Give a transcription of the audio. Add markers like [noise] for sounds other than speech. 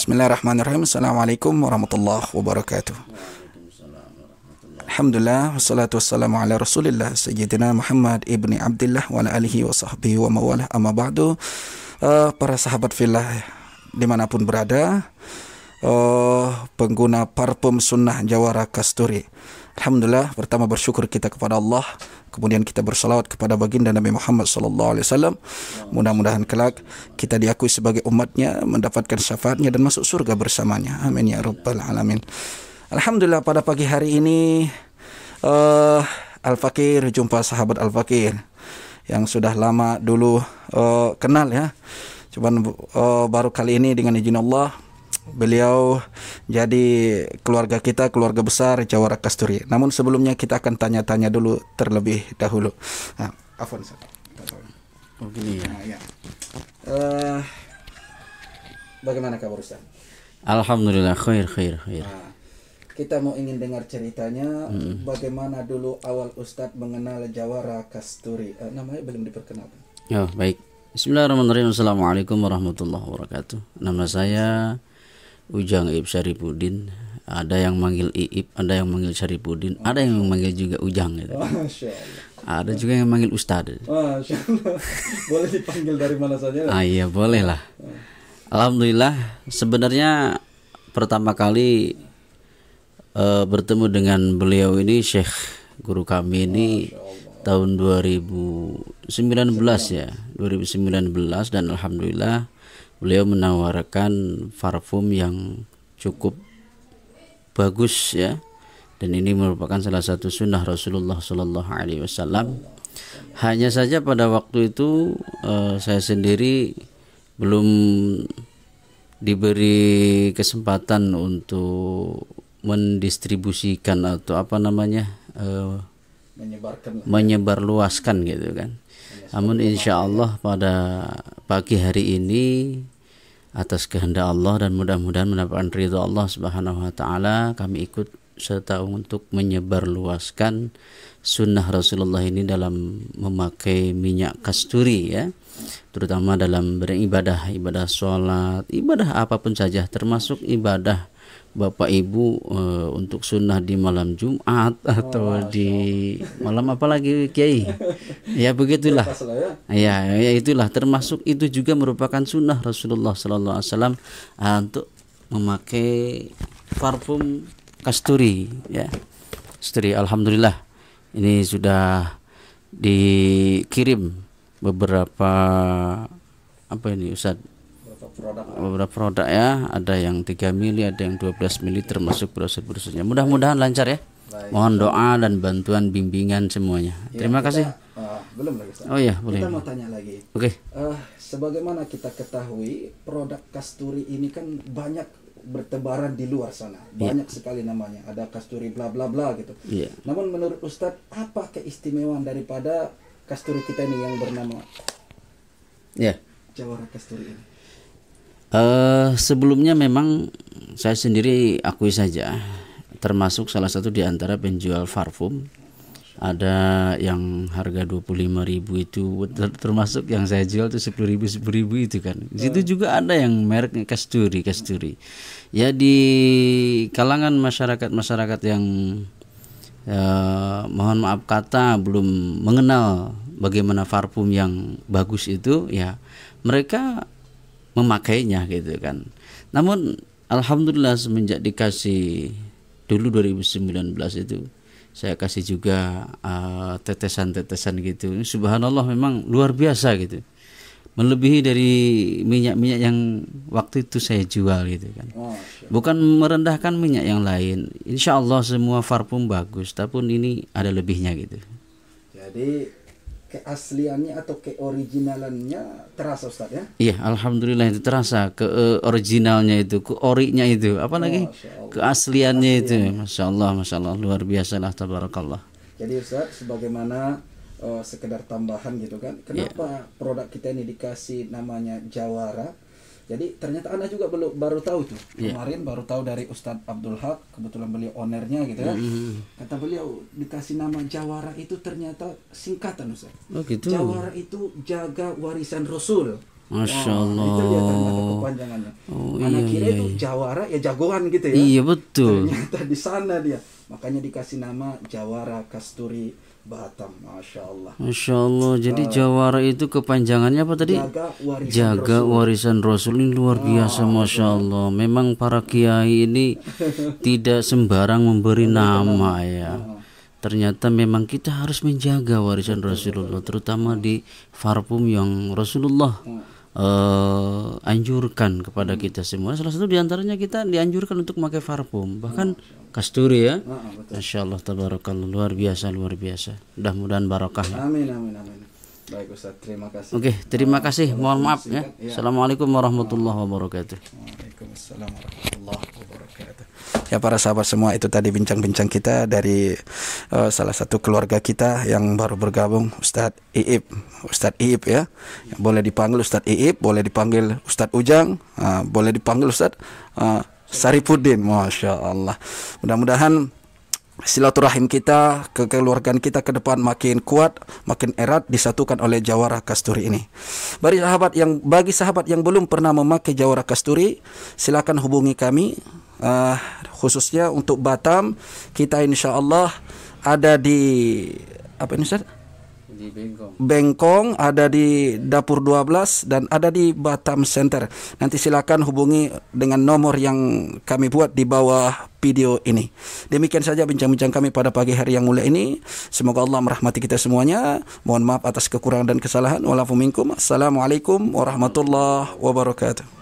Bismillahirrahmanirrahim. Assalamualaikum warahmatullahi wabarakatuh. Alhamdulillah wassalatu wassalamu ala Rasulillah Sayyidina Muhammad ibni Abdullah wa ala alihi wa sahbihi wa mawalah amma ba'du. Uh, para sahabat filah dimanapun berada, uh, pengguna parfum sunnah Jawara Kasturi. Alhamdulillah pertama bersyukur kita kepada Allah kemudian kita berselawat kepada baginda Nabi Muhammad sallallahu alaihi wasallam mudah-mudahan kelak kita diakui sebagai umatnya mendapatkan syafaatnya dan masuk surga bersamanya amin ya rabbal alamin alhamdulillah pada pagi hari ini uh, eh, Al Fakir jumpa sahabat Al Fakir yang sudah lama dulu uh, kenal ya cuman uh, baru kali ini dengan izin Allah Beliau jadi keluarga kita, keluarga besar Jawara Kasturi. Namun sebelumnya kita akan tanya-tanya dulu terlebih dahulu. Nah, Afon, Oh gini ya. Nah, ya. Uh, bagaimana kabar Ustaz? Alhamdulillah khair khair khair. Nah, kita mau ingin dengar ceritanya hmm. bagaimana dulu awal Ustadz mengenal Jawara Kasturi. Uh, eh, namanya belum diperkenalkan. Ya, baik. Bismillahirrahmanirrahim. Assalamualaikum warahmatullahi wabarakatuh. Nama saya Ujang Iip Syaripudin ada yang manggil Iip ada yang manggil Syaripudin ada yang manggil juga Ujang gitu oh, ada juga yang manggil Ustad gitu. [laughs] boleh dipanggil dari mana saja ah iya boleh lah Alhamdulillah sebenarnya pertama kali uh, bertemu dengan beliau ini Syekh guru kami ini tahun 2019 ya 2019 dan alhamdulillah beliau menawarkan parfum yang cukup bagus ya dan ini merupakan salah satu sunnah Rasulullah Sallallahu Alaihi Wasallam hanya saja pada waktu itu uh, saya sendiri belum diberi kesempatan untuk mendistribusikan atau apa namanya uh, menyebarkan menyebarluaskan gitu kan namun insya Allah pada pagi hari ini atas kehendak Allah dan mudah-mudahan mendapatkan ridho Allah Subhanahu wa taala kami ikut serta untuk menyebarluaskan sunnah Rasulullah ini dalam memakai minyak kasturi ya terutama dalam beribadah ibadah sholat ibadah apapun saja termasuk ibadah Bapak Ibu uh, untuk sunnah di malam Jumat oh, atau oh, di malam apa lagi Kiai [laughs] ya begitulah ya. ya ya itulah termasuk itu juga merupakan sunnah Rasulullah Sallallahu Alaihi Wasallam eh, untuk memakai parfum kasturi ya kasturi Alhamdulillah ini sudah dikirim beberapa apa ini Ustadz produk beberapa produk ya ada yang 3 mili ada yang 12 mili termasuk proses brosurnya mudah-mudahan lancar ya Baik. mohon doa dan bantuan bimbingan semuanya ya, terima kita, kasih uh, belum lagi oh ya boleh kita mau tanya lagi oke okay. uh, eh, sebagaimana kita ketahui produk kasturi ini kan banyak bertebaran di luar sana. Iya. Banyak yeah. sekali namanya. Ada kasturi bla bla bla gitu. Yeah. Namun menurut Ustadz, apa keistimewaan daripada kasturi kita ini yang bernama yeah. Jawara Kasturi ini? Uh, sebelumnya memang saya sendiri akui saja termasuk salah satu di antara penjual parfum ada yang harga 25.000 itu termasuk yang saya jual itu 10.000 10.000 itu kan. Di situ hmm. juga ada yang mereknya Kasturi, Kasturi. Ya di kalangan masyarakat-masyarakat yang eh, mohon maaf kata belum mengenal bagaimana parfum yang bagus itu ya mereka memakainya gitu kan. Namun alhamdulillah semenjak dikasih dulu 2019 itu saya kasih juga eh, tetesan-tetesan uh, gitu. Subhanallah memang luar biasa gitu. Melebihi dari minyak-minyak yang waktu itu saya jual gitu kan. Bukan merendahkan minyak yang lain. insyaallah semua parfum bagus, tapi ini ada lebihnya gitu. Jadi keasliannya atau keoriginalannya terasa Ustaz ya? Iya, alhamdulillah itu terasa ke originalnya itu, ke orinya itu, apa lagi? Keasliannya itu. Masya Allah, Masya Allah, luar biasa lah, tabarakallah. Jadi Ustaz, sebagaimana uh, sekedar tambahan gitu kan, iya. kenapa yeah. produk kita ini dikasih namanya Jawara? Jadi ternyata anak juga belum baru tahu tuh. Yeah. Kemarin baru tahu dari Ustadz Abdul Haq, kebetulan beliau ownernya gitu ya. Mm. Kata beliau dikasih nama Jawara itu ternyata singkatan Ustaz. Oh gitu. Jawara itu jaga warisan Rasul. Masya Allah. itu dia kepanjangannya. Oh, Anak iya, kira iya, itu iya. jawara ya jagoan gitu ya. Iya betul. Ternyata di sana dia. Makanya dikasih nama Jawara Kasturi Batam. Masya Allah. Masya Allah. Jadi uh, Jawara itu kepanjangannya apa tadi? Jaga warisan Jaga Rasul. Warisan Rasul ini luar ah, biasa, Masya betul. Allah. Memang para kiai ini [laughs] tidak sembarang memberi nama ya. Ah. Ternyata memang kita harus menjaga warisan Rasulullah, terutama di farpum yang Rasulullah uh, anjurkan kepada hmm. kita semua. Salah satu diantaranya kita dianjurkan untuk memakai parfum, bahkan oh. kasturi ya. Ah, ah, Masya Allah, tabarakallah, luar biasa, luar biasa. Mudah-mudahan barokah. Amin, amin, amin. Baik Ustaz, terima kasih. Oke, okay, terima ah, kasih. Mohon maaf ya. ya. Assalamualaikum warahmatullahi wabarakatuh. Waalaikumsalam warahmatullahi wabarakatuh. Ya para sahabat semua itu tadi bincang-bincang kita dari uh, salah satu keluarga kita yang baru bergabung Ustadz Iib, Ustadz Iib ya. Yang boleh dipanggil Ustadz Iib, boleh dipanggil Ustadz Ujang, uh, boleh dipanggil Ustadz uh, eh, Saripudin, masya Allah. Mudah-mudahan silaturahim kita, kekeluargaan kita ke depan makin kuat, makin erat disatukan oleh jawara kasturi ini. Bagi sahabat yang bagi sahabat yang belum pernah memakai jawara kasturi, silakan hubungi kami uh, khususnya untuk Batam, kita insya Allah ada di apa ini Ustaz? Bengkong. Bengkong ada di dapur 12 dan ada di Batam Center. Nanti silakan hubungi dengan nomor yang kami buat di bawah video ini. Demikian saja bincang-bincang kami pada pagi hari yang mulia ini. Semoga Allah merahmati kita semuanya. Mohon maaf atas kekurangan dan kesalahan. Walafu minkum. Assalamualaikum warahmatullahi wabarakatuh.